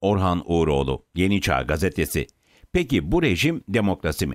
Orhan Uğuroğlu, Yeni Çağ Gazetesi. Peki bu rejim demokrasi mi?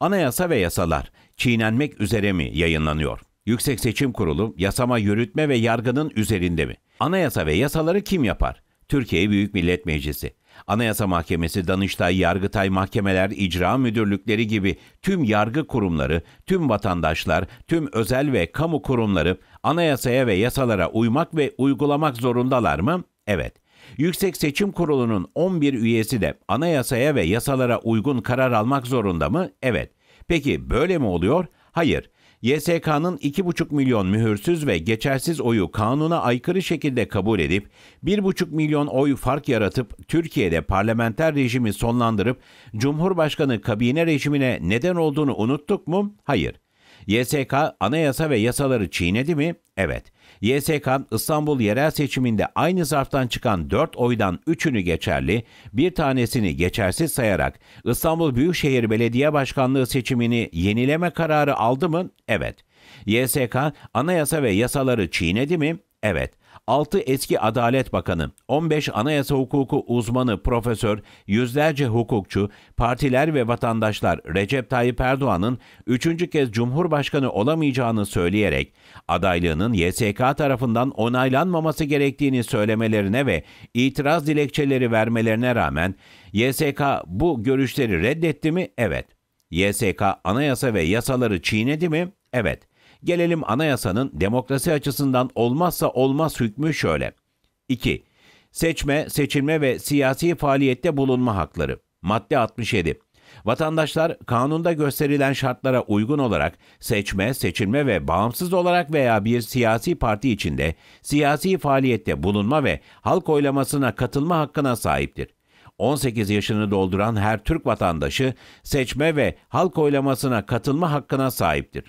Anayasa ve yasalar çiğnenmek üzere mi yayınlanıyor? Yüksek Seçim Kurulu yasama, yürütme ve yargının üzerinde mi? Anayasa ve yasaları kim yapar? Türkiye Büyük Millet Meclisi. Anayasa Mahkemesi, Danıştay, Yargıtay, Mahkemeler, İcra Müdürlükleri gibi tüm yargı kurumları, tüm vatandaşlar, tüm özel ve kamu kurumları anayasaya ve yasalara uymak ve uygulamak zorundalar mı? Evet. Yüksek Seçim Kurulu'nun 11 üyesi de anayasaya ve yasalara uygun karar almak zorunda mı? Evet. Peki böyle mi oluyor? Hayır. YSK'nın 2,5 milyon mühürsüz ve geçersiz oyu kanuna aykırı şekilde kabul edip 1,5 milyon oy fark yaratıp Türkiye'de parlamenter rejimi sonlandırıp Cumhurbaşkanı kabine rejimine neden olduğunu unuttuk mu? Hayır. YSK anayasa ve yasaları çiğnedi mi? Evet. YSK İstanbul yerel seçiminde aynı zarftan çıkan 4 oydan 3'ünü geçerli, bir tanesini geçersiz sayarak İstanbul Büyükşehir Belediye Başkanlığı seçimini yenileme kararı aldı mı? Evet. YSK anayasa ve yasaları çiğnedi mi? Evet. 6 eski Adalet Bakanı, 15 Anayasa Hukuku uzmanı profesör, yüzlerce hukukçu, partiler ve vatandaşlar Recep Tayyip Erdoğan'ın 3. kez Cumhurbaşkanı olamayacağını söyleyerek adaylığının YSK tarafından onaylanmaması gerektiğini söylemelerine ve itiraz dilekçeleri vermelerine rağmen YSK bu görüşleri reddetti mi? Evet. YSK anayasa ve yasaları çiğnedi mi? Evet. Gelelim anayasanın demokrasi açısından olmazsa olmaz hükmü şöyle. 2. Seçme, seçilme ve siyasi faaliyette bulunma hakları. Madde 67. Vatandaşlar kanunda gösterilen şartlara uygun olarak seçme, seçilme ve bağımsız olarak veya bir siyasi parti içinde siyasi faaliyette bulunma ve halk oylamasına katılma hakkına sahiptir. 18 yaşını dolduran her Türk vatandaşı seçme ve halk oylamasına katılma hakkına sahiptir.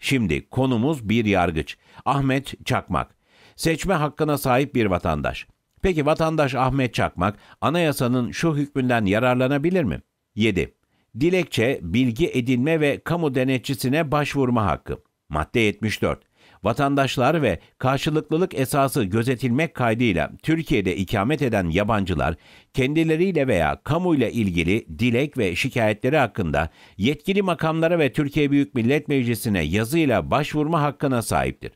Şimdi konumuz bir yargıç. Ahmet Çakmak. Seçme hakkına sahip bir vatandaş. Peki vatandaş Ahmet Çakmak anayasanın şu hükmünden yararlanabilir mi? 7. Dilekçe, bilgi edinme ve kamu denetçisine başvurma hakkı. Madde 74. Vatandaşlar ve karşılıklılık esası gözetilmek kaydıyla Türkiye'de ikamet eden yabancılar kendileriyle veya kamuyla ilgili dilek ve şikayetleri hakkında yetkili makamlara ve Türkiye Büyük Millet Meclisi'ne yazıyla başvurma hakkına sahiptir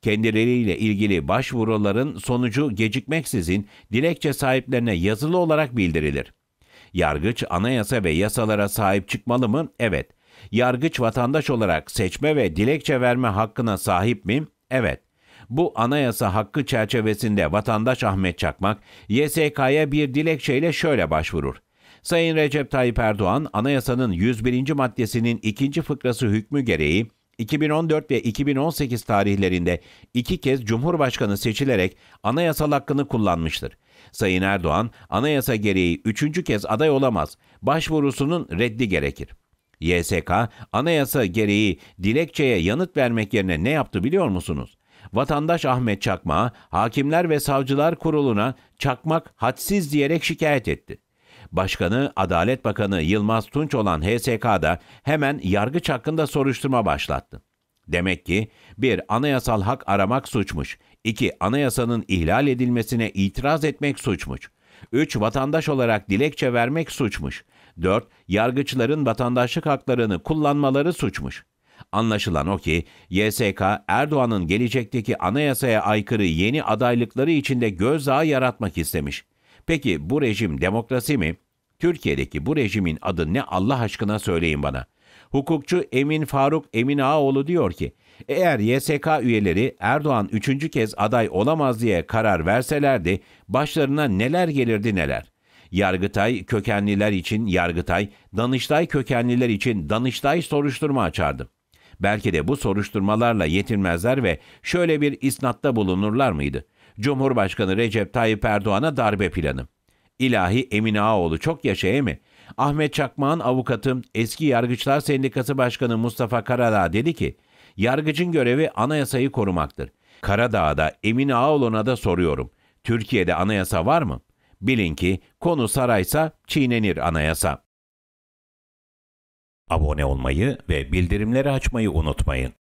kendileriyle ilgili başvuruların sonucu gecikmeksizin dilekçe sahiplerine yazılı olarak bildirilir. Yargıç anayasa ve yasalara sahip çıkmalı mı? Evet yargıç vatandaş olarak seçme ve dilekçe verme hakkına sahip miyim? Evet. Bu anayasa hakkı çerçevesinde vatandaş Ahmet Çakmak, YSK'ya bir dilekçeyle şöyle başvurur. Sayın Recep Tayyip Erdoğan, anayasanın 101. maddesinin 2. fıkrası hükmü gereği 2014 ve 2018 tarihlerinde iki kez Cumhurbaşkanı seçilerek anayasal hakkını kullanmıştır. Sayın Erdoğan, anayasa gereği üçüncü kez aday olamaz, başvurusunun reddi gerekir. YSK anayasa gereği dilekçeye yanıt vermek yerine ne yaptı biliyor musunuz? Vatandaş Ahmet Çakma, Hakimler ve Savcılar Kurulu'na çakmak hadsiz diyerek şikayet etti. Başkanı Adalet Bakanı Yılmaz Tunç olan HSK'da hemen yargıç hakkında soruşturma başlattı. Demek ki bir Anayasal hak aramak suçmuş. iki Anayasanın ihlal edilmesine itiraz etmek suçmuş. üç Vatandaş olarak dilekçe vermek suçmuş. 4. Yargıçların vatandaşlık haklarını kullanmaları suçmuş. Anlaşılan o ki YSK Erdoğan'ın gelecekteki anayasaya aykırı yeni adaylıkları içinde gözdağı yaratmak istemiş. Peki bu rejim demokrasi mi? Türkiye'deki bu rejimin adı ne Allah aşkına söyleyin bana. Hukukçu Emin Faruk Emin Ağoğlu diyor ki, eğer YSK üyeleri Erdoğan üçüncü kez aday olamaz diye karar verselerdi, başlarına neler gelirdi neler. Yargıtay kökenliler için Yargıtay, Danıştay kökenliler için Danıştay soruşturma açardı. Belki de bu soruşturmalarla yetinmezler ve şöyle bir isnatta bulunurlar mıydı? Cumhurbaşkanı Recep Tayyip Erdoğan'a darbe planı. İlahi Emin Ağoğlu çok yaşaya mı? Ahmet Çakmağ'ın avukatı eski Yargıçlar Sendikası Başkanı Mustafa Karadağ dedi ki, yargıcın görevi anayasayı korumaktır. Karadağ'da Emin Ağoğlu'na da soruyorum, Türkiye'de anayasa var mı?'' Bilin ki konu saraysa çiğnenir anayasa. Abone olmayı ve bildirimleri açmayı unutmayın.